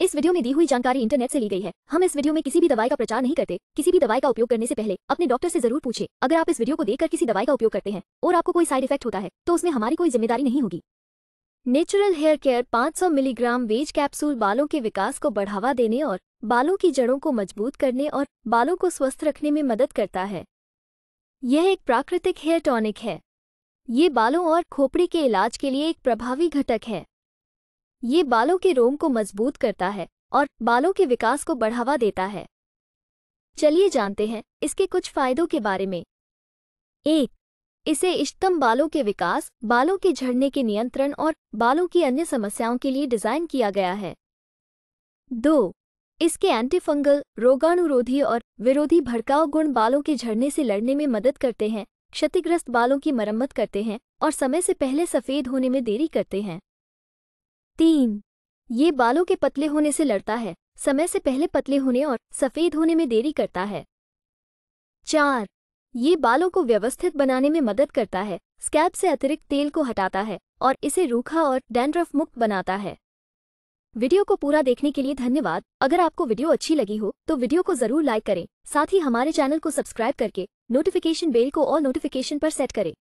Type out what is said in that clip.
इस वीडियो में दी हुई जानकारी इंटरनेट से ली गई है हम इस वीडियो में किसी भी दवाई का प्रचार नहीं करते किसी भी दवाई का उपयोग करने से पहले अपने डॉक्टर से जरूर पूछे अगर आप इस वीडियो को देखकर किसी दवाई का उपयोग करते हैं और आपको कोई साइड इफेक्ट होता है तो उसमें हमारी कोई जिम्मेदारी नहीं होगी नेचुरल हेयर केयर पांच मिलीग्राम वेज कैप्सूल बालों के विकास को बढ़ावा देने और बालों की जड़ों को मजबूत करने और बालों को स्वस्थ रखने में मदद करता है यह एक प्राकृतिक हेयर टॉनिक है ये बालों और खोपड़ी के इलाज के लिए एक प्रभावी घटक है ये बालों के रोम को मजबूत करता है और बालों के विकास को बढ़ावा देता है चलिए जानते हैं इसके कुछ फायदों के बारे में एक इसे इष्टतम बालों के विकास बालों के झड़ने के नियंत्रण और बालों की अन्य समस्याओं के लिए डिजाइन किया गया है दो इसके एंटीफंगल रोगाणुरोधी और विरोधी भड़काव गुण बालों के झड़ने से लड़ने में मदद करते हैं क्षतिग्रस्त बालों की मरम्मत करते हैं और समय से पहले सफेद होने में देरी करते हैं तीन ये बालों के पतले होने से लड़ता है समय से पहले पतले होने और सफ़ेद होने में देरी करता है चार ये बालों को व्यवस्थित बनाने में मदद करता है स्कैब से अतिरिक्त तेल को हटाता है और इसे रूखा और डैंड्रफ मुक्त बनाता है वीडियो को पूरा देखने के लिए धन्यवाद अगर आपको वीडियो अच्छी लगी हो तो वीडियो को जरूर लाइक करें साथ ही हमारे चैनल को सब्सक्राइब करके नोटिफिकेशन बेल को और नोटिफिकेशन पर सेट करें